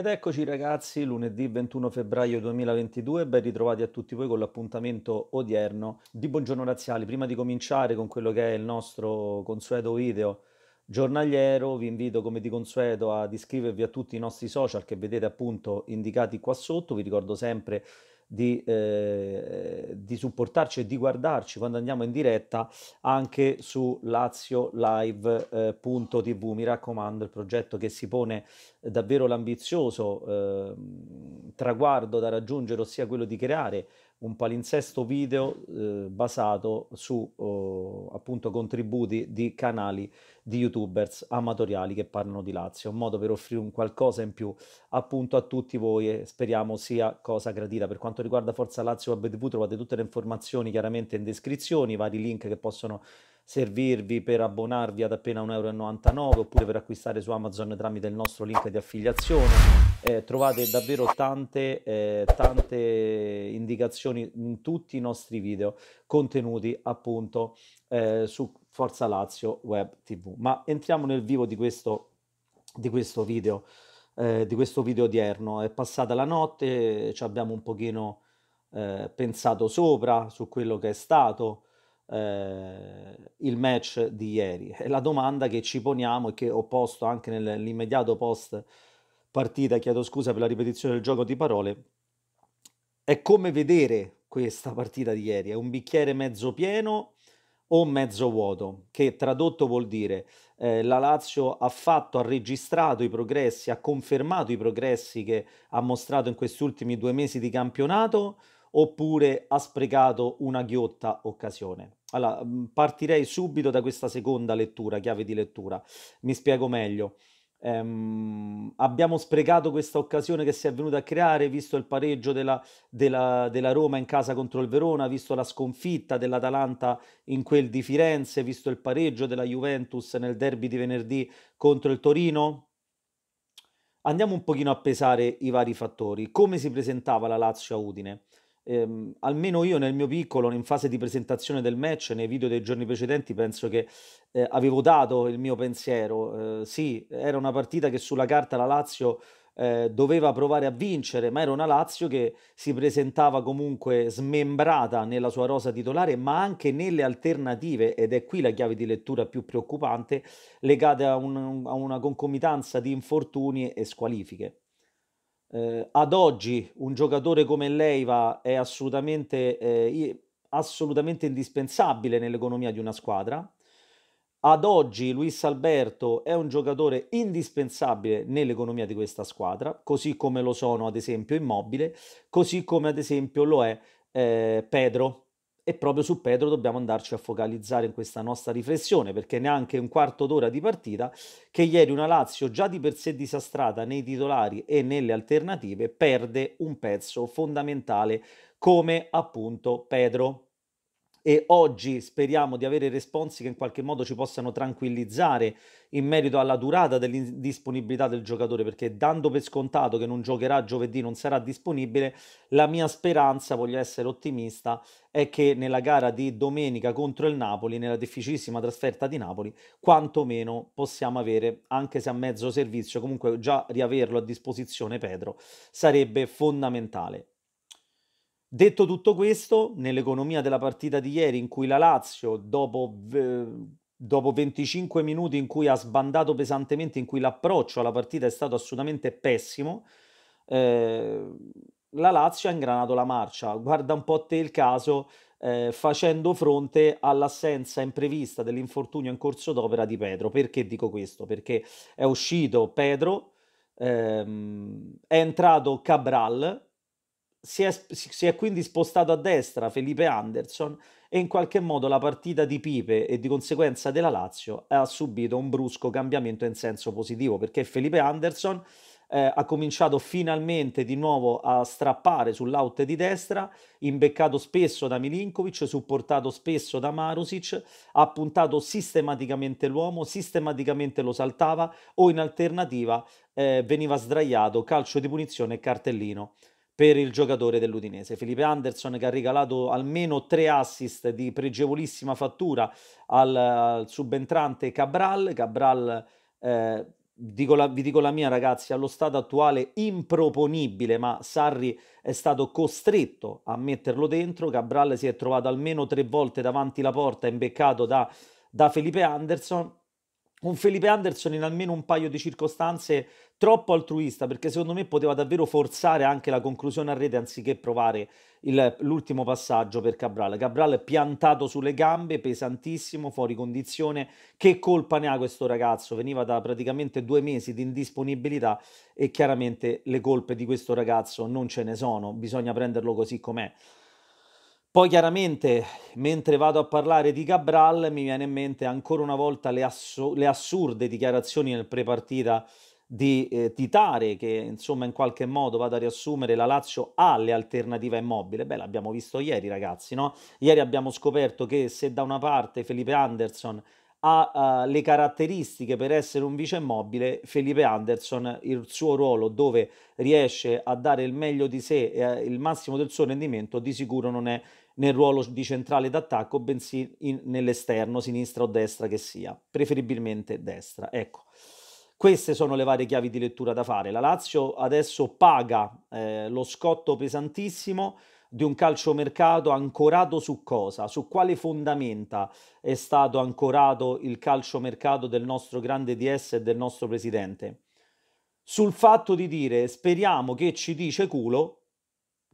Ed eccoci ragazzi, lunedì 21 febbraio 2022, ben ritrovati a tutti voi con l'appuntamento odierno di Buongiorno Razziali. Prima di cominciare con quello che è il nostro consueto video giornaliero, vi invito come di consueto ad iscrivervi a tutti i nostri social che vedete appunto indicati qua sotto, vi ricordo sempre di, eh, di, supportarci e di guardarci quando andiamo in diretta anche su laziolive.tv. Mi raccomando, il progetto che si pone davvero l'ambizioso eh, traguardo da raggiungere, ossia quello di creare un palinsesto video eh, basato su oh, appunto contributi di canali di youtubers amatoriali che parlano di Lazio, un modo per offrire un qualcosa in più appunto a tutti voi e speriamo sia cosa gradita. Per quanto riguarda Forza Lazio Web TV trovate tutte le informazioni chiaramente in descrizione, i vari link che possono servirvi per abbonarvi ad appena 1,99€ oppure per acquistare su Amazon tramite il nostro link di affiliazione. Eh, trovate davvero tante, eh, tante indicazioni in tutti i nostri video contenuti appunto eh, su Forza Lazio Web TV. Ma entriamo nel vivo di questo, di questo video, eh, di questo video odierno. È passata la notte, ci abbiamo un pochino eh, pensato sopra su quello che è stato eh, il match di ieri. E la domanda che ci poniamo e che ho posto anche nell'immediato post partita, chiedo scusa per la ripetizione del gioco di parole, è come vedere questa partita di ieri, è un bicchiere mezzo pieno o mezzo vuoto, che tradotto vuol dire eh, la Lazio ha fatto, ha registrato i progressi, ha confermato i progressi che ha mostrato in questi ultimi due mesi di campionato oppure ha sprecato una ghiotta occasione. Allora, mm, partirei subito da questa seconda lettura, chiave di lettura. Mi spiego meglio ehm, abbiamo sprecato questa occasione che si è venuta a creare, visto il pareggio della, della, della Roma in casa contro il Verona, visto la sconfitta dell'Atalanta in quel di Firenze, visto il pareggio della Juventus nel derby di venerdì contro il Torino? Andiamo un pochino a pesare i vari fattori. Come si presentava la Lazio a Udine? ehm, almeno io nel mio piccolo, in fase di presentazione del match, nei video dei giorni precedenti, penso che eh, avevo dato il mio pensiero. Eh, sì, era una partita che sulla carta la Lazio eh, doveva provare a vincere, ma era una Lazio che si presentava comunque smembrata nella sua rosa titolare, ma anche nelle alternative, ed è qui la chiave di lettura più preoccupante, legate a, un, a una concomitanza di infortuni e squalifiche eh, ad oggi un giocatore come Leiva è assolutamente, eh, assolutamente indispensabile nell'economia di una squadra. Ad oggi Luis Alberto è un giocatore indispensabile nell'economia di questa squadra, così come lo sono ad esempio Immobile, così come ad esempio lo è eh, Pedro. E proprio su Pedro dobbiamo andarci a focalizzare in questa nostra riflessione, perché neanche un quarto d'ora di partita che ieri una Lazio già di per sé disastrata nei titolari e nelle alternative perde un pezzo fondamentale come appunto Pedro e oggi speriamo di avere responsi che in qualche modo ci possano tranquillizzare in merito alla durata dell'indisponibilità del giocatore, perché dando per scontato che non giocherà giovedì, non sarà disponibile, la mia speranza, voglio essere ottimista, è che nella gara di domenica contro il Napoli, nella difficilissima trasferta di Napoli, quantomeno possiamo avere, anche se a mezzo servizio, comunque già riaverlo a disposizione Pedro, sarebbe fondamentale. Detto tutto questo, nell'economia della partita di ieri in cui la Lazio, dopo, dopo 25 minuti in cui ha sbandato pesantemente, in cui l'approccio alla partita è stato assolutamente pessimo, eh, la Lazio ha ingranato la marcia. Guarda un po' te il caso, eh, facendo fronte all'assenza imprevista dell'infortunio in corso d'opera di Pedro. Perché dico questo? Perché è uscito Pedro, ehm, è entrato Cabral si è, si è quindi spostato a destra Felipe Anderson e in qualche modo la partita di Pipe e di conseguenza della Lazio ha subito un brusco cambiamento in senso positivo perché Felipe Anderson eh, ha cominciato finalmente di nuovo a strappare sull'out di destra, imbeccato spesso da Milinkovic, supportato spesso da Marusic, ha puntato sistematicamente l'uomo, sistematicamente lo saltava o in alternativa eh, veniva sdraiato, calcio di punizione e cartellino per il giocatore dell'Udinese. Felipe Anderson che ha regalato almeno tre assist di pregevolissima fattura al, al subentrante Cabral. Cabral, eh, dico la, vi dico la mia ragazzi, allo stato attuale improponibile, ma Sarri è stato costretto a metterlo dentro. Cabral si è trovato almeno tre volte davanti la porta, imbeccato da, da Felipe Anderson. Un Felipe Anderson in almeno un paio di circostanze troppo altruista perché secondo me poteva davvero forzare anche la conclusione a rete anziché provare il, l'ultimo passaggio per Cabral. Cabral piantato sulle gambe, pesantissimo, fuori condizione. Che colpa ne ha questo ragazzo? Veniva da praticamente due mesi di indisponibilità e chiaramente le colpe di questo ragazzo non ce ne sono, bisogna prenderlo così com'è. Poi chiaramente, mentre vado a parlare di Cabral, mi viene in mente ancora una volta le, ass- le assurde dichiarazioni nel prepartita partita di eh, Titare che insomma in qualche modo vada a riassumere la Lazio alle alternative immobile, beh l'abbiamo visto ieri ragazzi, no? Ieri abbiamo scoperto che se da una parte Felipe Anderson ha uh, le caratteristiche per essere un vice immobile, Felipe Anderson il suo ruolo dove riesce a dare il meglio di sé e eh, il massimo del suo rendimento di sicuro non è nel ruolo di centrale d'attacco, bensì in, nell'esterno, sinistra o destra che sia, preferibilmente destra. Ecco. Queste sono le varie chiavi di lettura da fare. La Lazio adesso paga eh, lo scotto pesantissimo di un calciomercato ancorato su cosa? Su quale fondamenta è stato ancorato il calciomercato del nostro grande DS e del nostro presidente? Sul fatto di dire speriamo che ci dice culo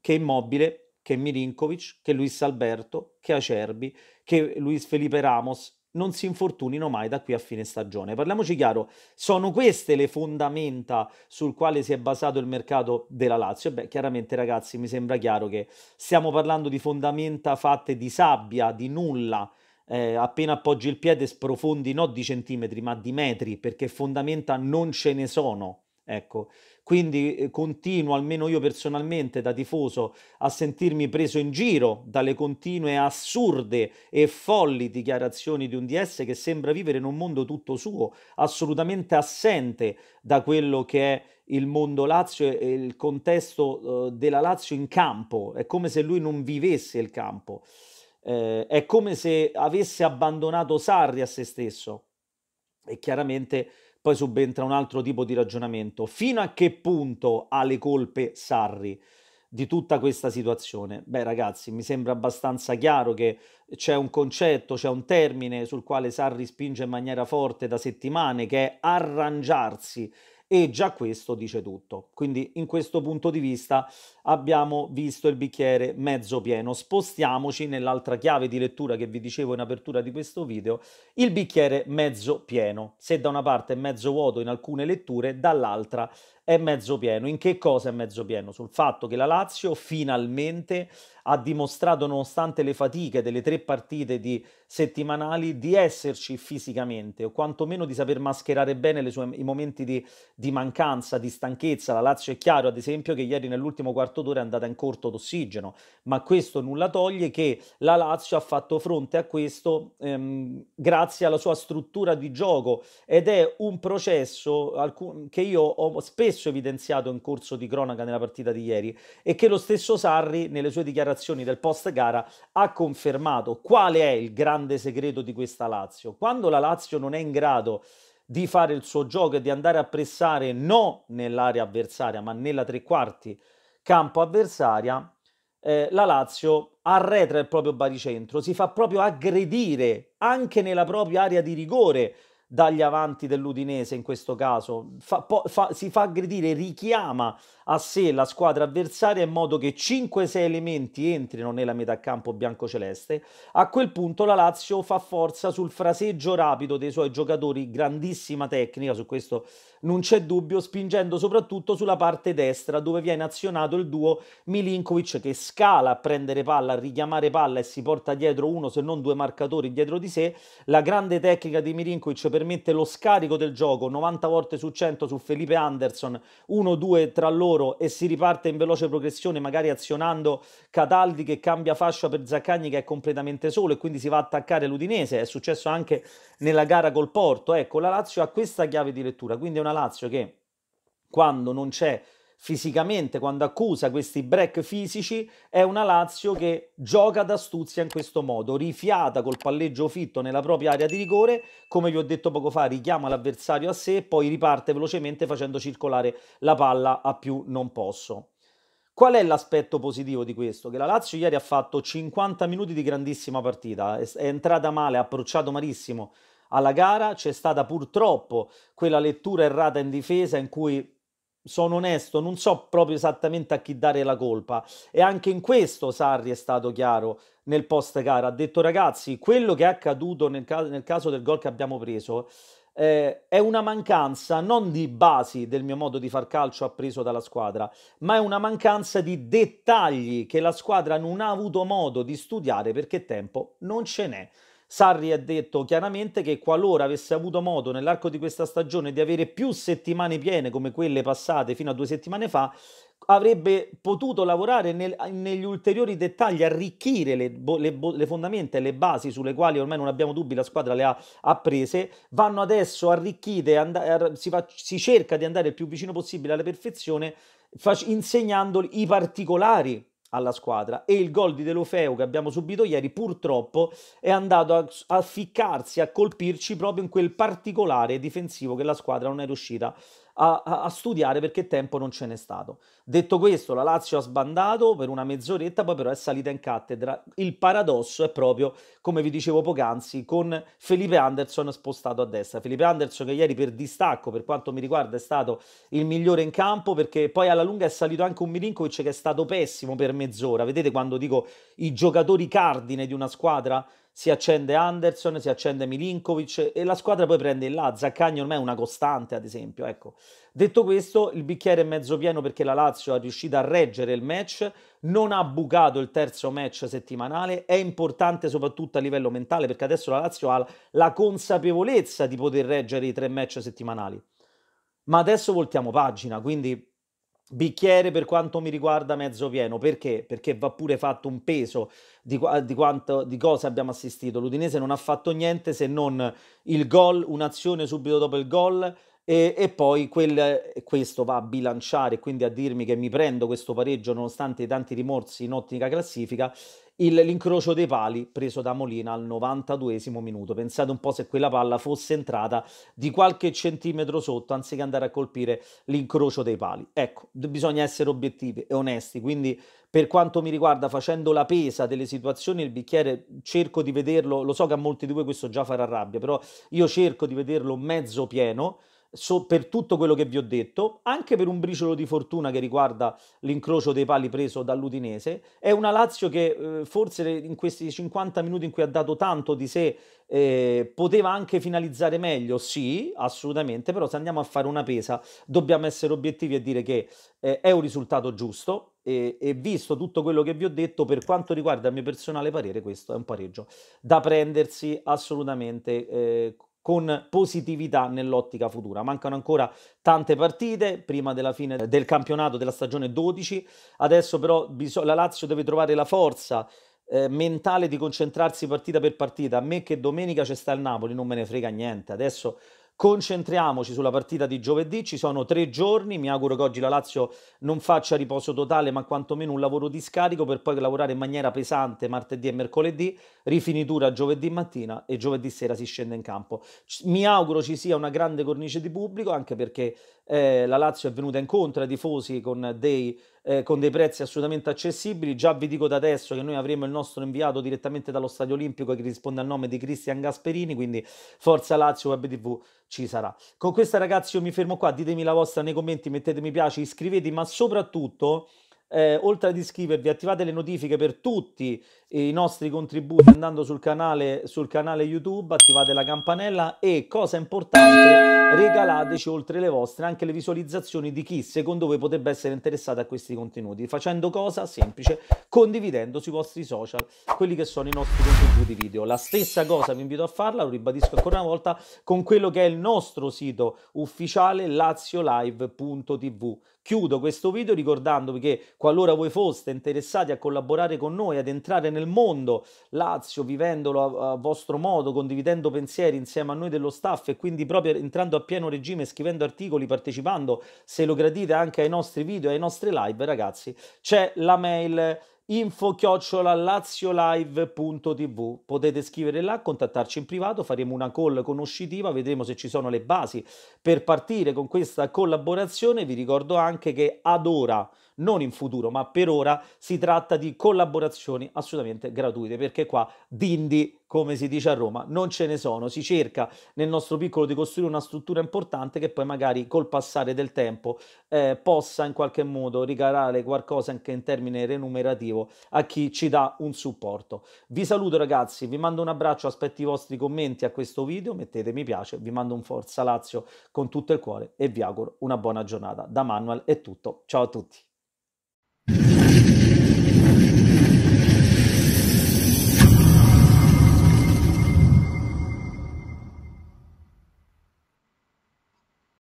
che Immobile, che Milinkovic, che Luis Alberto, che Acerbi, che Luis Felipe Ramos non si infortunino mai da qui a fine stagione. Parliamoci chiaro, sono queste le fondamenta sul quale si è basato il mercato della Lazio? beh, chiaramente ragazzi, mi sembra chiaro che stiamo parlando di fondamenta fatte di sabbia, di nulla. Eh, appena appoggi il piede sprofondi non di centimetri ma di metri perché fondamenta non ce ne sono. Ecco, quindi eh, continuo, almeno io personalmente da tifoso, a sentirmi preso in giro dalle continue assurde e folli dichiarazioni di un DS che sembra vivere in un mondo tutto suo, assolutamente assente da quello che è il mondo Lazio e il contesto eh, della Lazio in campo. È come se lui non vivesse il campo. Eh, è come se avesse abbandonato Sarri a se stesso. E chiaramente poi subentra un altro tipo di ragionamento. Fino a che punto ha le colpe Sarri di tutta questa situazione? Beh ragazzi, mi sembra abbastanza chiaro che c'è un concetto, c'è un termine sul quale Sarri spinge in maniera forte da settimane, che è arrangiarsi e già questo dice tutto. Quindi in questo punto di vista abbiamo visto il bicchiere mezzo pieno. Spostiamoci nell'altra chiave di lettura che vi dicevo in apertura di questo video, il bicchiere mezzo pieno. Se da una parte è mezzo vuoto in alcune letture, dall'altra è mezzo pieno. In che cosa è mezzo pieno? Sul fatto che la Lazio finalmente ha dimostrato, nonostante le fatiche delle tre partite di settimanali, di esserci fisicamente o quantomeno di saper mascherare bene sue, i momenti di, di, mancanza, di stanchezza. La Lazio è chiaro, ad esempio, che ieri nell'ultimo quarto d'ora è andata in corto d'ossigeno, ma questo nulla toglie che la Lazio ha fatto fronte a questo ehm, grazie alla sua struttura di gioco ed è un processo alcun, che io ho spesso stesso evidenziato in corso di cronaca nella partita di ieri e che lo stesso Sarri nelle sue dichiarazioni del post gara ha confermato. Qual è il grande segreto di questa Lazio? Quando la Lazio non è in grado di fare il suo gioco e di andare a pressare non nell'area avversaria, ma nella tre quarti campo avversaria, eh, la Lazio arretra il proprio baricentro, si fa proprio aggredire anche nella propria area di rigore dagli avanti dell'Udinese in questo caso, fa, po, fa, si fa aggredire, richiama a sé la squadra avversaria in modo che 5-6 elementi entrino nella metà campo biancoceleste. A quel punto la Lazio fa forza sul fraseggio rapido dei suoi giocatori, grandissima tecnica, su questo non c'è dubbio, spingendo soprattutto sulla parte destra dove viene azionato il duo Milinkovic che scala a prendere palla, a richiamare palla e si porta dietro uno se non due marcatori dietro di sé. La grande tecnica di Milinkovic permette lo scarico del gioco 90 volte su 100 su Felipe Anderson, 1-2 tra loro e si riparte in veloce progressione, magari azionando Cataldi che cambia fascia per Zaccagni che è completamente solo e quindi si va a attaccare l'Udinese. È successo anche nella gara col Porto. Ecco, la Lazio ha questa chiave di lettura, quindi è una Lazio che quando non c'è fisicamente, quando accusa questi break fisici, è una Lazio che gioca d'astuzia in questo modo, rifiata col palleggio fitto nella propria area di rigore, come vi ho detto poco fa, richiama l'avversario a sé e poi riparte velocemente facendo circolare la palla a più non posso. Qual è l'aspetto positivo di questo? Che la Lazio ieri ha fatto 50 minuti di grandissima partita, è entrata male, ha approcciato malissimo alla gara, c'è stata purtroppo quella lettura errata in difesa in cui sono onesto, non so proprio esattamente a chi dare la colpa. E anche in questo Sarri è stato chiaro nel post gara. Ha detto ragazzi, quello che è accaduto nel, ca- nel caso del gol che abbiamo preso eh, è una mancanza non di basi del mio modo di far calcio appreso dalla squadra, ma è una mancanza di dettagli che la squadra non ha avuto modo di studiare perché tempo non ce n'è. Sarri ha detto chiaramente che qualora avesse avuto modo nell'arco di questa stagione di avere più settimane piene come quelle passate fino a due settimane fa, avrebbe potuto lavorare nel, negli ulteriori dettagli, arricchire le, le, le, fondamenta e le basi sulle quali ormai non abbiamo dubbi la squadra le ha apprese, vanno adesso arricchite, and- si, fa, si cerca di andare il più vicino possibile alla perfezione fac- insegnando i particolari alla squadra e il gol di De Delofeu che abbiamo subito ieri purtroppo è andato a, a ficcarsi, a colpirci proprio in quel particolare difensivo che la squadra non è riuscita a a, a, studiare perché tempo non ce n'è stato. Detto questo, la Lazio ha sbandato per una mezz'oretta, poi però è salita in cattedra. Il paradosso è proprio, come vi dicevo poc'anzi, con Felipe Anderson spostato a destra. Felipe Anderson che ieri per distacco, per quanto mi riguarda, è stato il migliore in campo perché poi alla lunga è salito anche un Milinkovic che è stato pessimo per mezz'ora. Vedete quando dico i giocatori cardine di una squadra? si accende Anderson, si accende Milinkovic e la squadra poi prende il là. Zaccagni ormai è una costante, ad esempio. Ecco. Detto questo, il bicchiere è mezzo pieno perché la Lazio è riuscita a reggere il match, non ha bucato il terzo match settimanale, è importante soprattutto a livello mentale perché adesso la Lazio ha la consapevolezza di poter reggere i tre match settimanali. Ma adesso voltiamo pagina, quindi Bicchiere per quanto mi riguarda mezzo pieno, perché? Perché va pure fatto un peso di, di, quanto, di cosa abbiamo assistito. L'Udinese non ha fatto niente se non il gol, un'azione subito dopo il gol e, e poi quel, questo va a bilanciare, quindi a dirmi che mi prendo questo pareggio nonostante i tanti rimorsi in ottica classifica il, l'incrocio dei pali preso da Molina al 92esimo minuto. Pensate un po' se quella palla fosse entrata di qualche centimetro sotto anziché andare a colpire l'incrocio dei pali. Ecco, bisogna essere obiettivi e onesti, quindi per quanto mi riguarda facendo la pesa delle situazioni il bicchiere cerco di vederlo, lo so che a molti di voi questo già farà rabbia, però io cerco di vederlo mezzo pieno so, per tutto quello che vi ho detto, anche per un briciolo di fortuna che riguarda l'incrocio dei pali preso dall'Udinese, è una Lazio che eh, forse in questi 50 minuti in cui ha dato tanto di sé eh, poteva anche finalizzare meglio, sì, assolutamente, però se andiamo a fare una pesa dobbiamo essere obiettivi e dire che eh, è un risultato giusto e, e, visto tutto quello che vi ho detto, per quanto riguarda il mio personale parere, questo è un pareggio da prendersi assolutamente eh, con positività nell'ottica futura. Mancano ancora tante partite prima della fine del campionato della stagione 12, adesso però la Lazio deve trovare la forza eh, mentale di concentrarsi partita per partita. A me che domenica c'è sta il Napoli, non me ne frega niente. Adesso Concentriamoci sulla partita di giovedì, ci sono tre giorni, mi auguro che oggi la Lazio non faccia riposo totale ma quantomeno un lavoro di scarico per poi lavorare in maniera pesante martedì e mercoledì, rifinitura giovedì mattina e giovedì sera si scende in campo. Mi auguro ci sia una grande cornice di pubblico anche perché eh, la Lazio è venuta incontro ai tifosi con dei, eh, con dei, prezzi assolutamente accessibili. Già vi dico da adesso che noi avremo il nostro inviato direttamente dallo Stadio Olimpico che risponde al nome di Cristian Gasperini, quindi Forza Lazio Web TV ci sarà. Con questa ragazzi io mi fermo qua, ditemi la vostra nei commenti, mettete mi piace, iscrivetevi, ma soprattutto... Eh, oltre ad iscrivervi, attivate le notifiche per tutti i nostri contributi andando sul canale, sul canale YouTube, attivate la campanella e, cosa importante, regalateci oltre le vostre anche le visualizzazioni di chi secondo voi potrebbe essere interessato a questi contenuti. Facendo cosa? Semplice, condividendo sui vostri social quelli che sono i nostri contenuti video. La stessa cosa vi invito a farla, lo ribadisco ancora una volta, con quello che è il nostro sito ufficiale laziolive.tv. Chiudo questo video ricordandovi che qualora voi foste interessati a collaborare con noi, ad entrare nel nel mondo. Lazio, vivendolo a, a, vostro modo, condividendo pensieri insieme a noi dello staff e quindi proprio entrando a pieno regime, scrivendo articoli, partecipando, se lo gradite anche ai nostri video ai nostri live, ragazzi, c'è la mail info-laziolive.tv. Potete scrivere là, contattarci in privato, faremo una call conoscitiva, vedremo se ci sono le basi per partire con questa collaborazione. Vi ricordo anche che ad ora, non in futuro, ma per ora si tratta di collaborazioni assolutamente gratuite perché qua Dindi come si dice a Roma, non ce ne sono. Si cerca nel nostro piccolo di costruire una struttura importante che poi magari col passare del tempo eh, possa in qualche modo regalare qualcosa anche in termine remunerativo a chi ci dà un supporto. Vi saluto ragazzi, vi mando un abbraccio, aspetto i vostri commenti a questo video, mettete mi piace, vi mando un forza Lazio con tutto il cuore e vi auguro una buona giornata. Da Manuel è tutto, ciao a tutti.